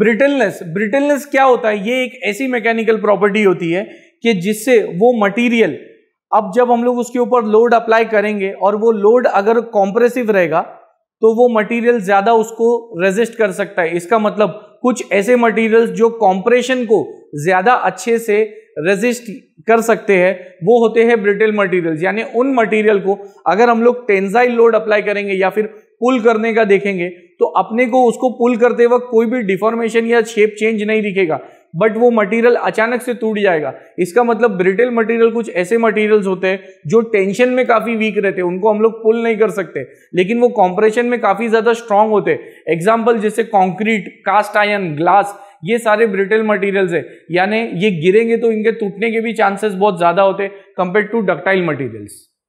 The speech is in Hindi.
ब्रिटलनेस ब्रिटलनेस क्या होता है ये एक ऐसी मैकेनिकल प्रॉपर्टी होती है कि जिससे वो मटेरियल अब जब हम लोग उसके ऊपर लोड अप्लाई करेंगे और वो लोड अगर कॉम्प्रेसिव रहेगा तो वो मटेरियल ज़्यादा उसको रेजिस्ट कर सकता है इसका मतलब कुछ ऐसे मटेरियल्स जो कॉम्प्रेशन को ज़्यादा अच्छे से रेजिस्ट कर सकते हैं वो होते हैं ब्रिटेल मटेरियल्स यानी उन मटेरियल को अगर हम लोग टेंजाइल लोड अप्लाई करेंगे या फिर पुल करने का देखेंगे तो अपने को उसको पुल करते वक्त कोई भी डिफॉर्मेशन या शेप चेंज नहीं दिखेगा बट वो मटेरियल अचानक से टूट जाएगा इसका मतलब ब्रिटेल मटेरियल कुछ ऐसे मटेरियल्स होते हैं जो टेंशन में काफ़ी वीक रहते हैं उनको हम लोग पुल नहीं कर सकते लेकिन वो कॉम्प्रेशन में काफ़ी ज़्यादा स्ट्रांग होते हैं एग्जाम्पल जैसे कॉन्क्रीट कास्ट आयन ग्लास ये सारे ब्रिटेल मटेरियल्स है यानी ये गिरेंगे तो इनके टूटने के भी चांसेस बहुत ज़्यादा होते कंपेयर टू डक्टाइल मटीरियल्स